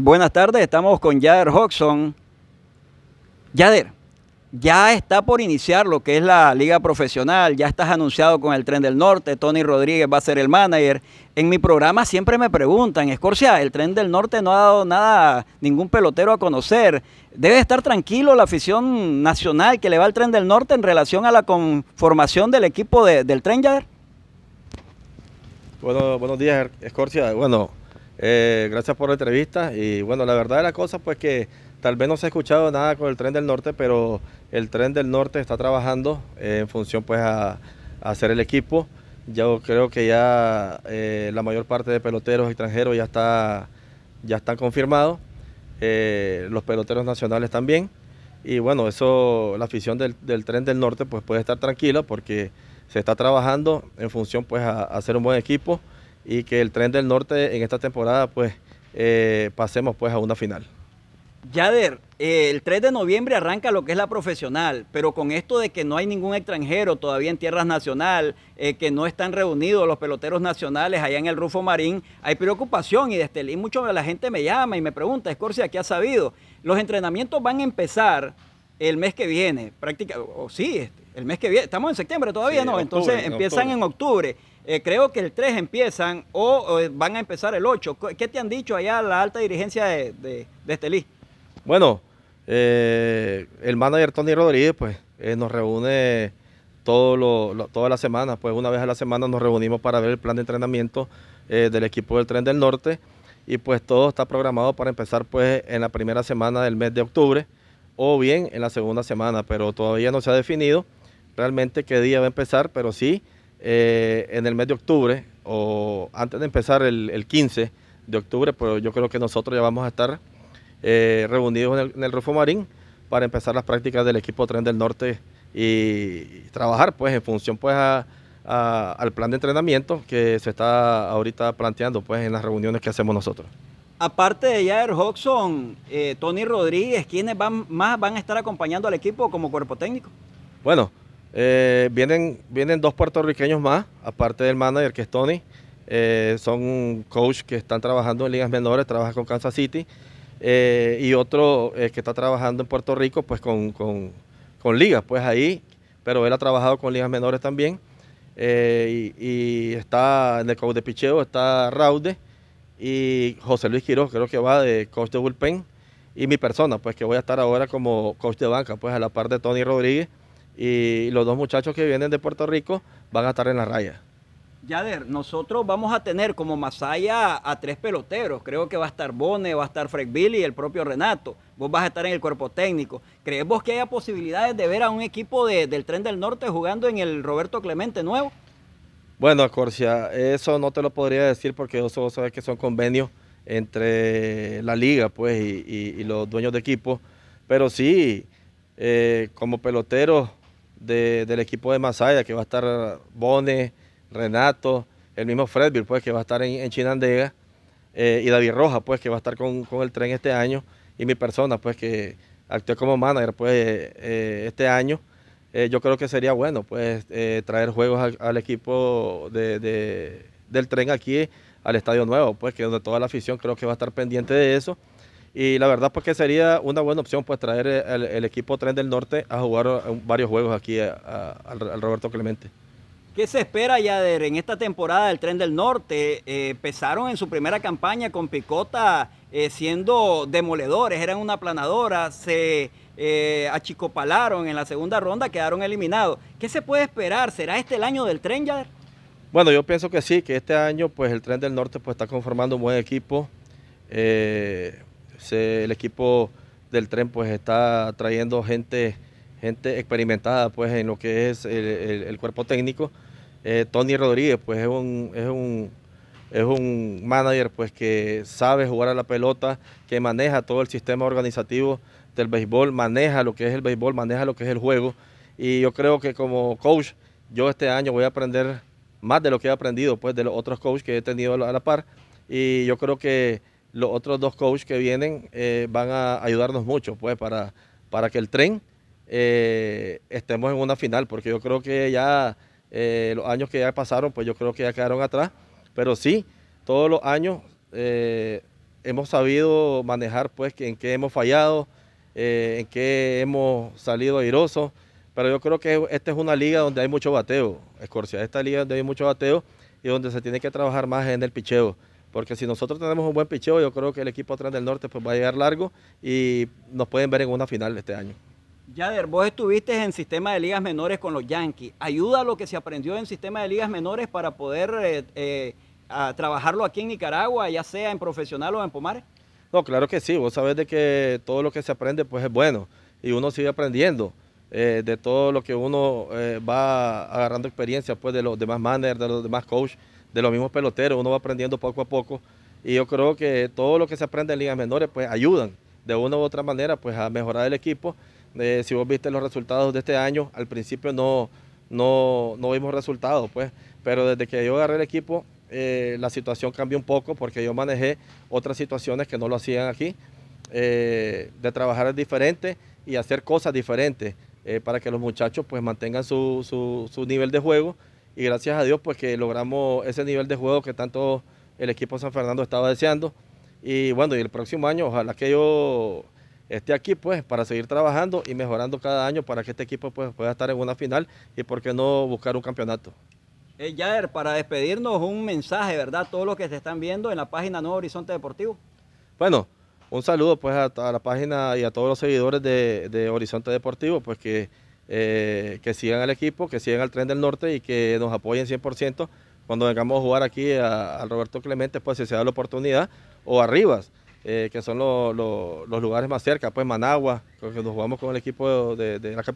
Buenas tardes, estamos con Yader Hodgson. Yader, ya está por iniciar lo que es la liga profesional, ya estás anunciado con el Tren del Norte, Tony Rodríguez va a ser el manager. En mi programa siempre me preguntan, Escorcia, el Tren del Norte no ha dado nada, ningún pelotero a conocer. Debe estar tranquilo la afición nacional que le va al Tren del Norte en relación a la conformación del equipo del Tren, Yader. Bueno, buenos días, Escorcia. Bueno, eh, gracias por la entrevista y bueno, la verdad de la cosa pues que tal vez no se ha escuchado nada con el tren del norte, pero el tren del norte está trabajando eh, en función pues a, hacer el equipo. Yo creo que ya eh, la mayor parte de peloteros extranjeros ya está ya están confirmados, los peloteros nacionales también. Y bueno, eso, la afición del, tren del norte pues puede estar tranquila porque se está trabajando en función pues a hacer un buen equipo y que el tren del norte en esta temporada pues eh, pasemos pues a una final. Yader, eh, el 3 de noviembre arranca lo que es la profesional, pero con esto de que no hay ningún extranjero todavía en tierras nacional, eh, que no están reunidos los peloteros nacionales allá en el Rufo Marín, hay preocupación y desde y mucho de la gente me llama y me pregunta, Escorcia, ¿qué ha sabido? Los entrenamientos van a empezar el mes que viene, prácticamente, o sí, este, el mes que viene, estamos en septiembre todavía, ¿no? Entonces empiezan en octubre. Eh, creo que el 3 empiezan o, van a empezar el 8. ¿Qué te han dicho allá la alta dirigencia de, de, de Estelí? Bueno, eh, el manager Tony Rodríguez pues eh, nos reúne todo lo, todas las semanas, pues una vez a la semana nos reunimos para ver el plan de entrenamiento del equipo del Tren del Norte y pues todo está programado para empezar pues en la primera semana del mes de octubre o bien en la segunda semana, pero todavía no se ha definido realmente qué día va a empezar, pero sí eh, en el mes de octubre o antes de empezar el, 15 de octubre, pues yo creo que nosotros ya vamos a estar eh, reunidos en el, Rufo Marín para empezar las prácticas del equipo Tren del Norte y, trabajar pues en función pues al plan de entrenamiento que se está ahorita planteando pues en las reuniones que hacemos nosotros. Aparte de Jair Hodgson, eh, Tony Rodríguez, ¿quiénes van, más van a estar acompañando al equipo como cuerpo técnico? Bueno, eh, vienen, vienen dos puertorriqueños más, aparte del manager que es Tony. Eh, son coach que están trabajando en ligas menores, trabaja con Kansas City. Eh, y otro que está trabajando en Puerto Rico, pues con, ligas, pues ahí. Pero él ha trabajado con ligas menores también. Y, está en el coach de picheo, está Raude y José Luis Quiroz, creo que va de coach de bullpen. Y mi persona, pues que voy a estar ahora como coach de banca, pues a la par de Tony Rodríguez y los dos muchachos que vienen de Puerto Rico van a estar en la raya. Yader, nosotros vamos a tener como Masaya a tres peloteros. Creo que va a estar Bone, va a estar Fred Billy y el propio Renato. Vos vas a estar en el cuerpo técnico. ¿Creemos que haya posibilidades de ver a un equipo del Tren del Norte jugando en el Roberto Clemente nuevo? Bueno, Corsia, eso no te lo podría decir porque eso sabes que son convenios entre la liga pues, y, los dueños de equipo. Pero sí, eh, como peloteros del equipo de Masaya, que va a estar Bone, Renato, el mismo Fredville, pues, que va a estar en, Chinandega, eh, y David Roja, pues, que va a estar con, el tren este año, y mi persona, pues, que actué como manager, pues, eh, eh, este año. yo creo que sería bueno, pues, traer juegos al equipo del tren aquí, al Estadio Nuevo, pues, que donde toda la afición creo que va a estar pendiente de eso. Y la verdad, pues que sería una buena opción pues traer eh, el, equipo Tren del Norte a jugar eh, varios juegos aquí eh, al, Roberto Clemente. ¿Qué se espera, Yader, en esta temporada del Tren del Norte? empezaron en su primera campaña con Picota siendo demoledores, eran una planadora, se achicopalaron en la segunda ronda, quedaron eliminados. ¿Qué se puede esperar? ¿Será este el año del Tren, Yader? Bueno, yo pienso que sí, que este año pues el Tren del Norte pues está conformando un buen equipo, el equipo del tren pues está trayendo gente, gente experimentada pues en lo que es el, el, cuerpo técnico. Eh, Tony Rodríguez pues es un, es un es un manager pues que sabe jugar a la pelota, que maneja todo el sistema organizativo del béisbol, maneja lo que es el béisbol, maneja lo que es el juego. Y yo creo que como coach, yo este año voy a aprender más de lo que he aprendido pues de los otros coaches que he tenido a la par. Y yo creo que los otros dos coaches que vienen eh, van a ayudarnos mucho, pues, para, para que el tren eh, estemos en una final, porque yo creo que ya eh, los años que ya pasaron, pues yo creo que ya quedaron atrás, pero sí, todos los años hemos sabido manejar, pues, en qué hemos fallado, en qué hemos salido airosos, pero yo creo que esta es una liga donde hay mucho bateo, Escorcia, esta liga donde hay mucho bateo y donde se tiene que trabajar más en el picheo porque si nosotros tenemos un buen picheo, yo creo que el equipo atrás del norte pues, va a llegar largo y nos pueden ver en una final de este año. Yader, vos estuviste en sistema de ligas menores con los Yankees. Ayuda lo que se aprendió en sistema de ligas menores para poder eh, eh, trabajarlo aquí en Nicaragua, ya sea en profesional o en Pomares. No, claro que sí. Vos sabés de que todo lo que se aprende pues es bueno y uno sigue aprendiendo. Eh, de todo lo que uno va agarrando experiencia pues de los demás managers, de los demás coaches de los mismos peloteros, uno va aprendiendo poco a poco y yo creo que todo lo que se aprende en ligas menores pues ayudan de una u otra manera pues a mejorar el equipo. Eh, si vos viste los resultados de este año, al principio no, no, vimos resultados pues, pero desde que yo agarré el equipo eh, la situación cambió un poco porque yo manejé otras situaciones que no lo hacían aquí, eh, de trabajar diferente y hacer cosas diferentes para que los muchachos pues mantengan su nivel de juego y gracias a Dios pues que logramos ese nivel de juego que tanto el equipo San Fernando estaba deseando. Y bueno, y el próximo año ojalá que yo esté aquí pues para seguir trabajando y mejorando cada año para que este equipo pues, pueda estar en una final y por qué no buscar un campeonato. Eh, para despedirnos un mensaje, ¿verdad? Todos los que se están viendo en la página Nuevo Horizonte Deportivo. Bueno, un saludo pues a, la página y a todos los seguidores de Horizonte Deportivo, pues que eh, que sigan al equipo, que sigan al tren del norte y que nos apoyen 100% cuando vengamos a jugar aquí al Roberto Clemente, pues si se da la oportunidad, o a eh, que son los lugares más cerca, pues Managua, que nos jugamos con el equipo de la capital.